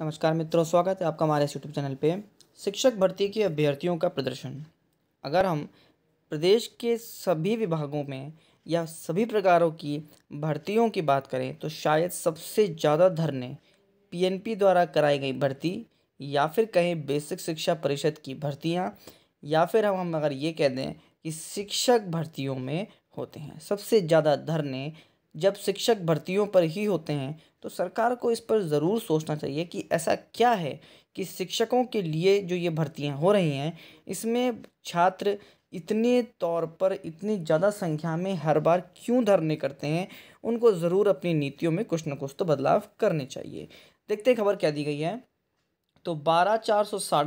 नमस्कार मित्रों स्वागत है आपका हमारे इस यूट्यूब चैनल पे शिक्षक भर्ती के अभ्यर्थियों का प्रदर्शन अगर हम प्रदेश के सभी विभागों में या सभी प्रकारों की भर्तियों की बात करें तो शायद सबसे ज़्यादा धरने पीएनपी द्वारा कराई गई भर्ती या फिर कहें बेसिक शिक्षा परिषद की भर्तियाँ या फिर हम हम अगर ये कह दें कि शिक्षक भर्तियों में होते हैं सबसे ज़्यादा धरने जब शिक्षक भर्तियों पर ही होते हैं तो सरकार को इस पर ज़रूर सोचना चाहिए कि ऐसा क्या है कि शिक्षकों के लिए जो ये भर्तियाँ हो रही हैं इसमें छात्र इतने तौर पर इतनी ज़्यादा संख्या में हर बार क्यों धरने करते हैं उनको ज़रूर अपनी नीतियों में कुछ ना कुछ तो बदलाव करने चाहिए देखते हैं खबर क्या दी गई है तो बारह चार सौ साठ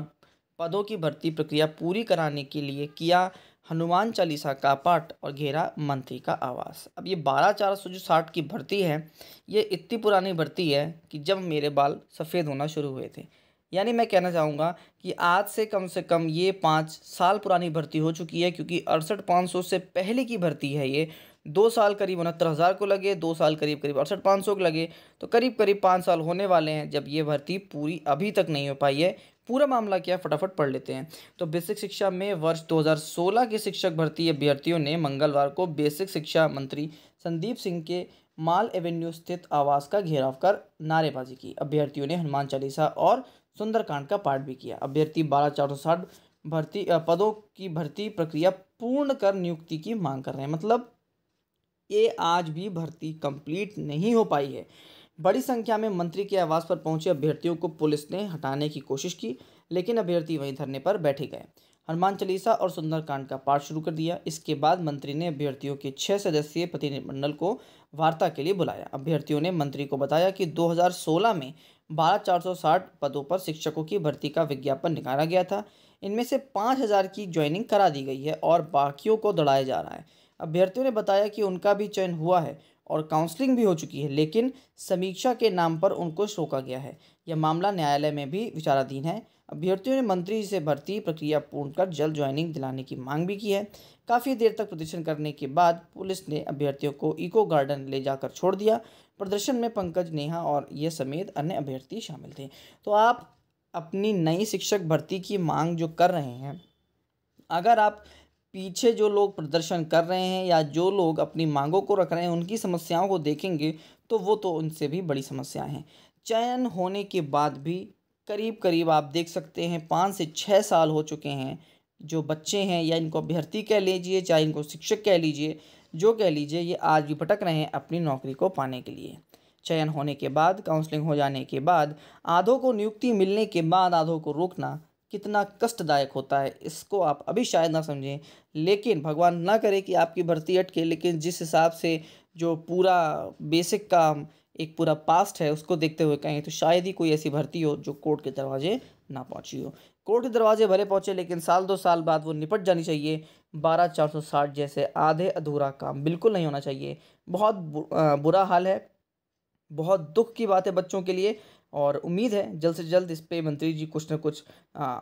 पदों की भर्ती प्रक्रिया पूरी कराने के लिए किया हनुमान चालीसा का पाठ और घेरा मंत्री का आवास अब ये बारह चार सौ जो साठ की भर्ती है ये इतनी पुरानी भर्ती है कि जब मेरे बाल सफ़ेद होना शुरू हुए थे यानी मैं कहना चाहूँगा कि आज से कम से कम ये पाँच साल पुरानी भर्ती हो चुकी है क्योंकि अड़सठ पाँच सौ से पहले की भर्ती है ये दो साल करीब उनहत्तर हज़ार को लगे दो साल करीब करीब अड़सठ पाँच सौ को लगे तो करीब करीब पाँच साल होने वाले हैं जब ये भर्ती पूरी अभी तक नहीं हो पाई है पूरा मामला क्या है फटाफट पढ़ लेते हैं तो बेसिक शिक्षा में वर्ष 2016 के शिक्षक भर्ती अभ्यर्थियों ने मंगलवार को बेसिक शिक्षा मंत्री संदीप सिंह के माल एवेन्यू स्थित आवास का घेराव कर नारेबाजी की अभ्यर्थियों ने हनुमान चालीसा और सुंदरकांड का पाठ भी किया अभ्यर्थी बारह चार सौ भर्ती पदों की भर्ती प्रक्रिया पूर्ण कर नियुक्ति की मांग कर रहे हैं मतलब ये आज भी भर्ती कंप्लीट नहीं हो पाई है बड़ी संख्या में मंत्री के आवास पर पहुंचे अभ्यर्थियों को पुलिस ने हटाने की कोशिश की लेकिन अभ्यर्थी वहीं धरने पर बैठे गए हनुमान चालीसा और सुंदरकांड का पाठ शुरू कर दिया इसके बाद मंत्री ने अभ्यर्थियों के छः सदस्यीय प्रतिनिधिमंडल को वार्ता के लिए बुलाया अभ्यर्थियों ने मंत्री को बताया कि 2016 में बारह चार सौ साठ पदों पर शिक्षकों की भर्ती का विज्ञापन निकाला गया था इनमें से पाँच हज़ार की ज्वाइनिंग करा दी गई है और बाकियों को दौड़ाया जा रहा है अभ्यर्थियों ने बताया कि उनका भी चयन हुआ है और काउंसलिंग भी हो चुकी है लेकिन समीक्षा के नाम पर उनको रोका गया है यह मामला न्यायालय में भी विचाराधीन है अभ्यर्थियों ने मंत्री से भर्ती प्रक्रिया पूर्ण कर जल्द ज्वाइनिंग दिलाने की मांग भी की है काफ़ी देर तक प्रदर्शन करने के बाद पुलिस ने अभ्यर्थियों को इको गार्डन ले जाकर छोड़ दिया प्रदर्शन में पंकज नेहा और ये समेत अन्य अभ्यर्थी शामिल थे तो आप अपनी नई शिक्षक भर्ती की मांग जो कर रहे हैं अगर आप पीछे जो लोग प्रदर्शन कर रहे हैं या जो लोग अपनी मांगों को रख रहे हैं उनकी समस्याओं को देखेंगे तो वो तो उनसे भी बड़ी समस्याएं हैं चयन होने के बाद भी करीब करीब आप देख सकते हैं पाँच से छः साल हो चुके हैं जो बच्चे हैं या इनको अभ्यर्थी कह लीजिए चाहे इनको शिक्षक कह लीजिए जो कह लीजिए ये आज भी भटक रहे हैं अपनी नौकरी को पाने के लिए चयन होने के बाद काउंसलिंग हो जाने के बाद आधों को नियुक्ति मिलने के बाद आधों को रोकना कितना कष्टदायक होता है इसको आप अभी शायद ना समझें लेकिन भगवान ना करे कि आपकी भर्ती अटके लेकिन जिस हिसाब से जो पूरा बेसिक काम एक पूरा पास्ट है उसको देखते हुए कहें तो शायद ही कोई ऐसी भर्ती हो जो कोर्ट के दरवाजे ना पहुंची हो कोर्ट के दरवाजे भले पहुंचे लेकिन साल दो साल बाद वो निपट जानी चाहिए बारह चार सौ साठ जैसे आधे अधूरा काम बिल्कुल नहीं होना चाहिए बहुत बुरा हाल है बहुत दुख की बात है बच्चों के लिए और उम्मीद है जल्द से जल्द इस पर मंत्री जी कुछ न कुछ आ,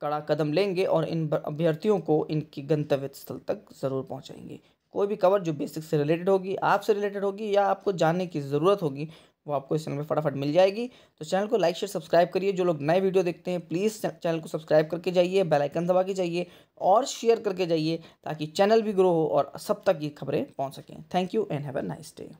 कड़ा कदम लेंगे और इन अभ्यर्थियों को इनकी गंतव्य स्थल तक ज़रूर पहुँचाएंगे कोई भी खबर जो बेसिक से रिलेटेड होगी आपसे रिलेटेड होगी या आपको जानने की ज़रूरत होगी वो आपको इस चैनल में फटाफट मिल जाएगी तो चैनल को लाइक शेयर सब्सक्राइब करिए जो लोग नए वीडियो देखते हैं प्लीज़ चैनल को सब्सक्राइब करके जाइए बेल आइकन दबा के जाइए और शेयर करके जाइए ताकि चैनल भी ग्रो हो और सब तक ये खबरें पहुंच सकें thank you and have a nice day